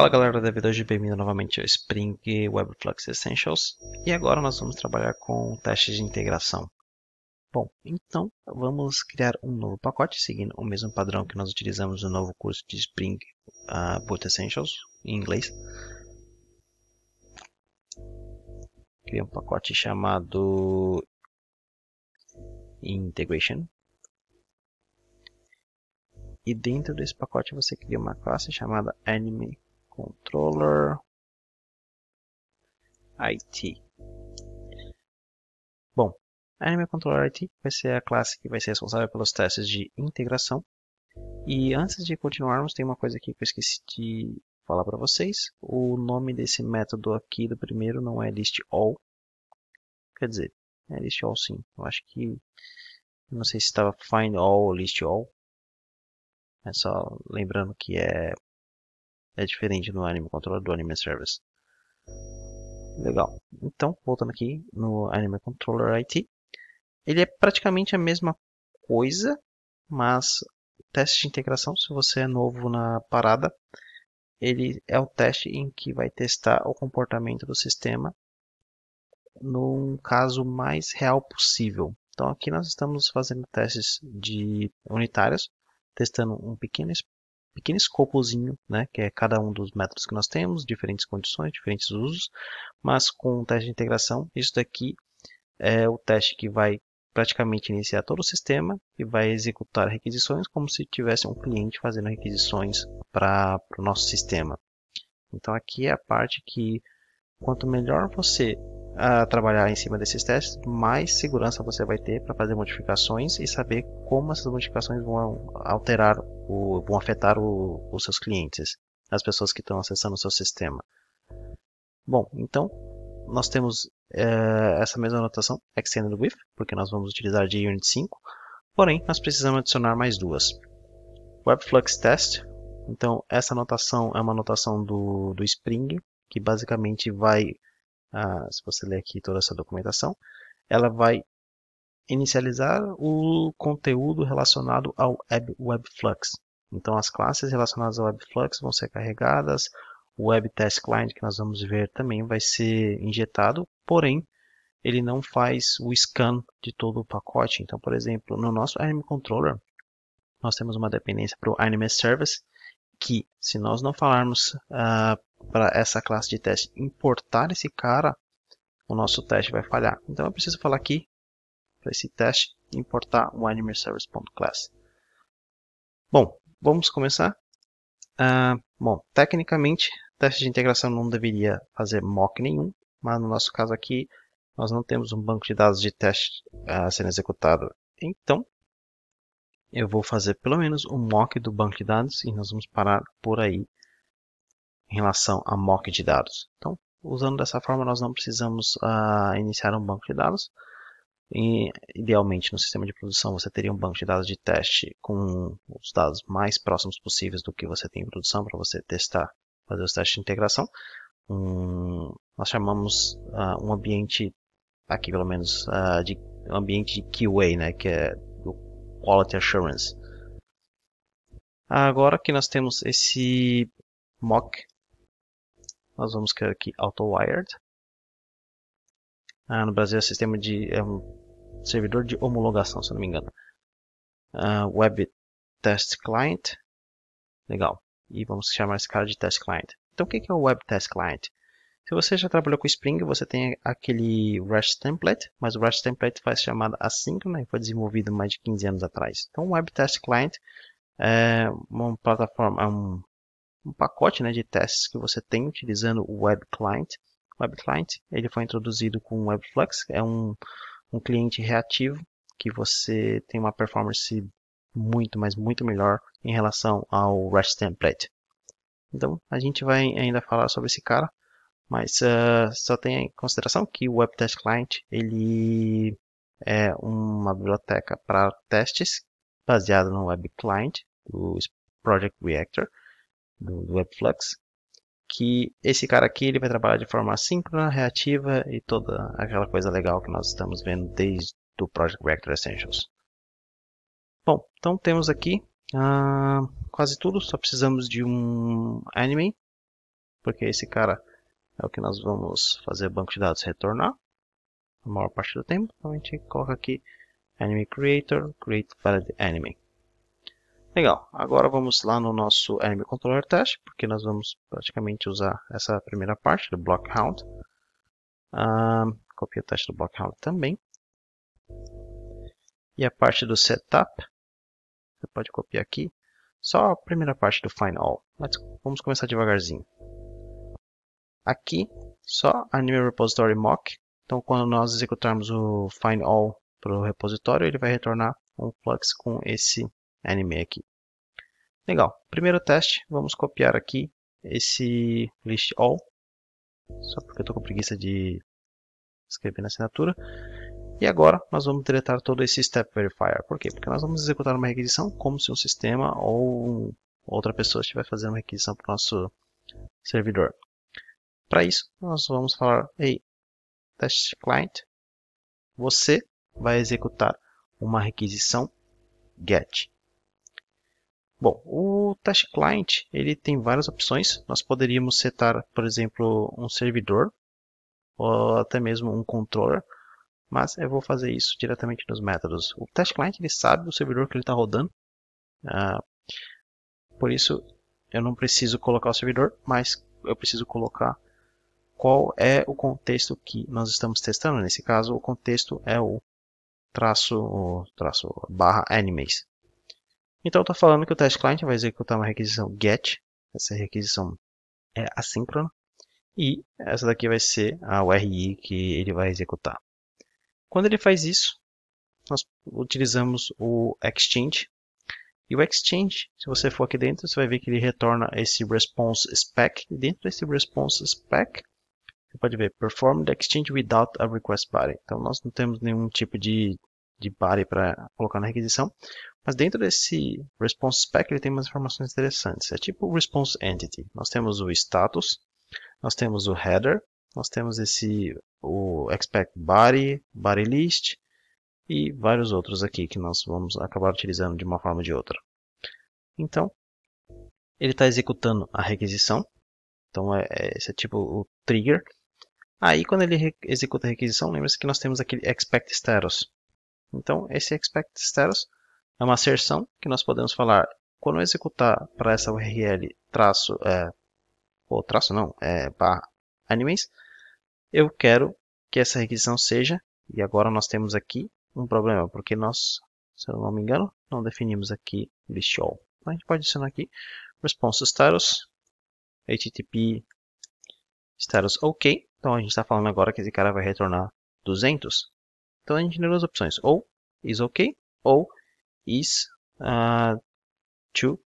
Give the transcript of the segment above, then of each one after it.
Fala galera da vida, hoje bem-vindo novamente ao Spring Web Flux Essentials e agora nós vamos trabalhar com testes de integração. Bom, então vamos criar um novo pacote seguindo o mesmo padrão que nós utilizamos no novo curso de Spring uh, Boot Essentials em inglês. Criei um pacote chamado Integration e dentro desse pacote você cria uma classe chamada Anime controller IT. Bom, a Anime Controller IT vai ser a classe que vai ser responsável pelos testes de integração. E antes de continuarmos, tem uma coisa aqui que eu esqueci de falar para vocês. O nome desse método aqui do primeiro não é listAll. Quer dizer, é listAll sim. Eu acho que não sei se estava findAll ou listAll. É só lembrando que é é diferente no Anime Controller do Anime Service. Legal. Então, voltando aqui no Anime Controller IT, ele é praticamente a mesma coisa, mas teste de integração, se você é novo na parada, ele é o teste em que vai testar o comportamento do sistema num caso mais real possível. Então aqui nós estamos fazendo testes de unitários, testando um pequeno pequeno escopozinho, né, que é cada um dos métodos que nós temos, diferentes condições, diferentes usos, mas com o teste de integração, isso daqui é o teste que vai praticamente iniciar todo o sistema e vai executar requisições como se tivesse um cliente fazendo requisições para o nosso sistema. Então aqui é a parte que quanto melhor você a trabalhar em cima desses testes, mais segurança você vai ter para fazer modificações e saber como essas modificações vão alterar, o, vão afetar o, os seus clientes, as pessoas que estão acessando o seu sistema. Bom, então nós temos é, essa mesma anotação, Extended With, porque nós vamos utilizar de Unit 5, porém nós precisamos adicionar mais duas. WebFlux Test, então essa anotação é uma anotação do, do Spring, que basicamente vai se você ler aqui toda essa documentação, ela vai inicializar o conteúdo relacionado ao Webflux. Então, as classes relacionadas ao Webflux vão ser carregadas, o WebTestClient que nós vamos ver também, vai ser injetado, porém, ele não faz o scan de todo o pacote. Então, por exemplo, no nosso ARM Controller, nós temos uma dependência para o ARM Service, que se nós não falarmos uh, para essa classe de teste importar esse cara, o nosso teste vai falhar. Então eu preciso falar aqui para esse teste importar o AnimerService.class. Bom, vamos começar. Uh, bom, tecnicamente, teste de integração não deveria fazer mock nenhum, mas no nosso caso aqui, nós não temos um banco de dados de teste uh, sendo executado. Então, eu vou fazer pelo menos um mock do banco de dados e nós vamos parar por aí em relação a mock de dados. Então, usando dessa forma, nós não precisamos uh, iniciar um banco de dados. E, idealmente, no sistema de produção, você teria um banco de dados de teste com os dados mais próximos possíveis do que você tem em produção para você testar, fazer os testes de integração. Um, nós chamamos uh, um ambiente, aqui pelo menos, uh, de ambiente de QA, né, que é do Quality Assurance. Agora que nós temos esse mock nós vamos criar aqui AutoWired. Ah, no Brasil é sistema de é um servidor de homologação, se não me engano. Ah, web Test Client. Legal. E vamos chamar esse cara de Test Client. Então o que é o Web Test Client? Se você já trabalhou com Spring, você tem aquele REST template, mas o REST template faz chamada assíncrona e foi desenvolvido mais de 15 anos atrás. Então, o Web Test Client é uma plataforma, é um um pacote né, de testes que você tem utilizando o Web Client. O Web Client ele foi introduzido com o WebFlux, é um, um cliente reativo que você tem uma performance muito, mas muito melhor em relação ao REST template. Então, a gente vai ainda falar sobre esse cara, mas uh, só tenha em consideração que o Test Client ele é uma biblioteca para testes baseada no Web Client do Project Reactor do, do Webflux, que esse cara aqui ele vai trabalhar de forma assíncrona, reativa e toda aquela coisa legal que nós estamos vendo desde o Project Reactor Essentials. Bom, então temos aqui ah, quase tudo, só precisamos de um anime, porque esse cara é o que nós vamos fazer banco de dados retornar a maior parte do tempo. Então a gente coloca aqui anime creator, create valid anime. Legal, agora vamos lá no nosso Anime Controller Test, porque nós vamos praticamente usar essa primeira parte do Block Hound. Um, ah, copia o teste do Block também. E a parte do Setup, você pode copiar aqui. Só a primeira parte do Find All, mas vamos começar devagarzinho. Aqui, só Anime Repository Mock. Então, quando nós executarmos o Find All para o repositório, ele vai retornar um flux com esse anime aqui. Legal, primeiro teste, vamos copiar aqui esse list all, só porque eu estou com preguiça de escrever na assinatura. E agora nós vamos deletar todo esse step verifier. Por quê? Porque nós vamos executar uma requisição como se um sistema ou outra pessoa estiver fazendo uma requisição para o nosso servidor. Para isso, nós vamos falar, ei, test client, você vai executar uma requisição get. Bom, o test Client ele tem várias opções. Nós poderíamos setar, por exemplo, um servidor ou até mesmo um controller, mas eu vou fazer isso diretamente nos métodos. O test Client ele sabe o servidor que ele está rodando, ah, por isso eu não preciso colocar o servidor, mas eu preciso colocar qual é o contexto que nós estamos testando. Nesse caso, o contexto é o traço, o traço barra animes. Então está falando que o test client vai executar uma requisição get, essa requisição é assíncrona, e essa daqui vai ser a URI que ele vai executar. Quando ele faz isso, nós utilizamos o Exchange. E o Exchange, se você for aqui dentro, você vai ver que ele retorna esse response spec. E dentro desse response spec, você pode ver perform the exchange without a request body. Então nós não temos nenhum tipo de de body para colocar na requisição. Mas dentro desse response spec ele tem umas informações interessantes. É tipo response entity. Nós temos o status, nós temos o header, nós temos esse o expect body, body list e vários outros aqui que nós vamos acabar utilizando de uma forma ou de outra. Então, ele está executando a requisição. Então, é, é, esse é tipo o trigger. Aí, quando ele executa a requisição, lembra-se que nós temos aquele expect status, então, esse expect status é uma acerção que nós podemos falar quando eu executar para essa URL traço, é, ou traço não, é, barra animes, eu quero que essa requisição seja, e agora nós temos aqui um problema, porque nós, se eu não me engano, não definimos aqui list all. Então, a gente pode adicionar aqui response status, http status ok. Então a gente está falando agora que esse cara vai retornar 200. Então a gente tem duas opções, ou is ok, ou is uh, ah, to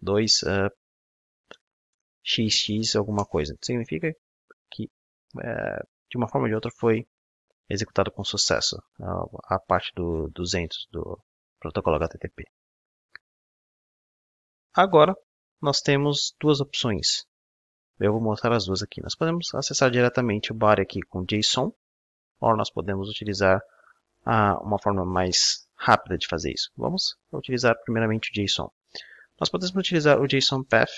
2 uh, ah, xx alguma coisa. Significa que uh, de uma forma ou de outra foi executado com sucesso a parte do 200 do protocolo HTTP. Agora nós temos duas opções. Eu vou mostrar as duas aqui. Nós podemos acessar diretamente o bar aqui com JSON, ou nós podemos utilizar a uma forma mais rápida de fazer isso. Vamos utilizar primeiramente o JSON. Nós podemos utilizar o JSON path.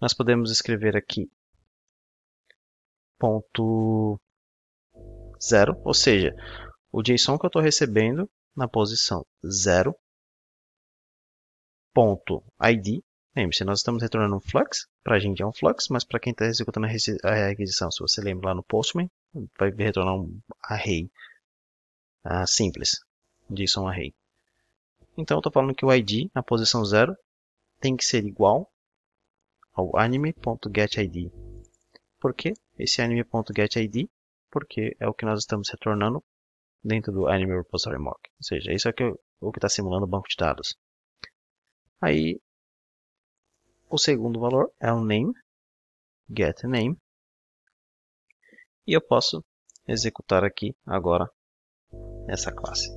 Nós podemos escrever aqui ponto zero, ou seja, o JSON que eu estou recebendo na posição 0.id. Lembre-se, nós estamos retornando um flux, para a gente é um flux, mas para quem está executando a requisição, se você lembra lá no Postman, vai retornar um array ah, simples, JSON um é array. Então eu estou falando que o id na posição 0 tem que ser igual ao anime.getId. Por que esse anime.getId? Porque é o que nós estamos retornando dentro do anime repository mock. Ou seja, isso é o que está simulando o banco de dados. Aí o segundo valor é o name, getName. E eu posso executar aqui agora nessa classe.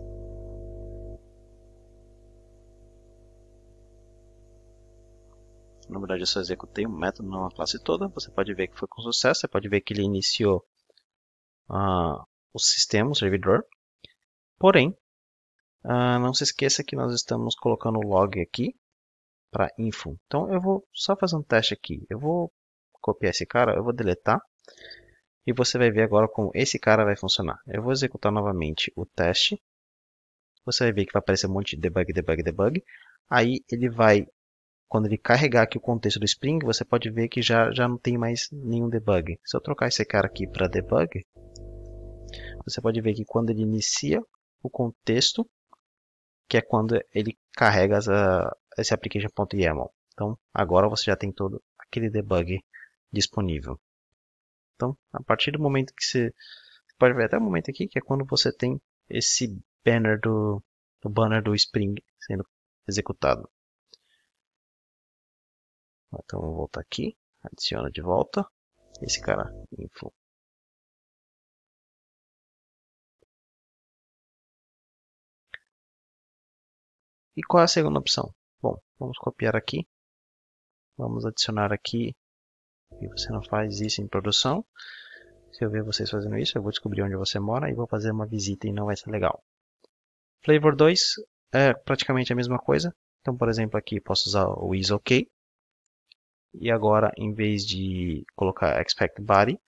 Na verdade, eu só executei um método, não a classe toda. Você pode ver que foi com sucesso. Você pode ver que ele iniciou uh, o sistema, o servidor. Porém, uh, não se esqueça que nós estamos colocando o log aqui para info. Então, eu vou só fazer um teste aqui. Eu vou copiar esse cara, eu vou deletar e você vai ver agora como esse cara vai funcionar. Eu vou executar novamente o teste. Você vai ver que vai aparecer um monte de debug, debug, debug. Aí ele vai, quando ele carregar aqui o contexto do Spring, você pode ver que já, já não tem mais nenhum debug. Se eu trocar esse cara aqui para debug, você pode ver que quando ele inicia o contexto, que é quando ele carrega essa, esse application.yaml. Então, agora você já tem todo aquele debug disponível. Então, a partir do momento que você, você pode ver até o momento aqui que é quando você tem esse banner do, do banner do Spring sendo executado. Então, vou voltar aqui, adiciona de volta esse cara info E qual é a segunda opção? Bom, vamos copiar aqui. Vamos adicionar aqui e você não faz isso em produção, se eu ver vocês fazendo isso, eu vou descobrir onde você mora e vou fazer uma visita e não vai ser legal. Flavor 2 é praticamente a mesma coisa. Então, por exemplo, aqui posso usar o is OK. E agora, em vez de colocar expect body,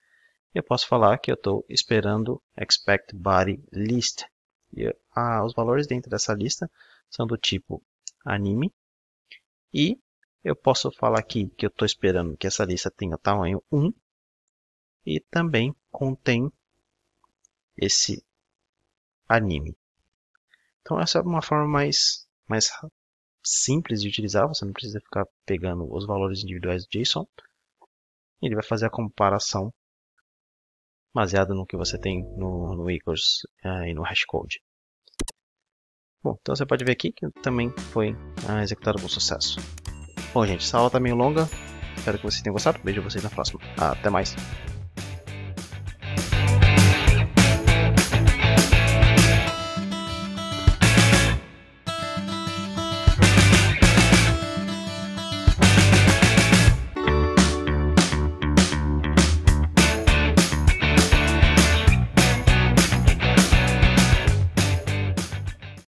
eu posso falar que eu estou esperando expect body list. E, ah, os valores dentro dessa lista são do tipo anime. E eu posso falar aqui que eu estou esperando que essa lista tenha tamanho 1 e também contém esse anime. Então essa é uma forma mais, mais simples de utilizar, você não precisa ficar pegando os valores individuais do JSON. Ele vai fazer a comparação baseada no que você tem no, no equals uh, eh, e no hashcode. Bom, então você pode ver aqui que também foi uh, executado com sucesso. Bom, gente, essa aula tá meio longa. Espero que vocês tenham gostado. Beijo vocês na próxima. Até mais.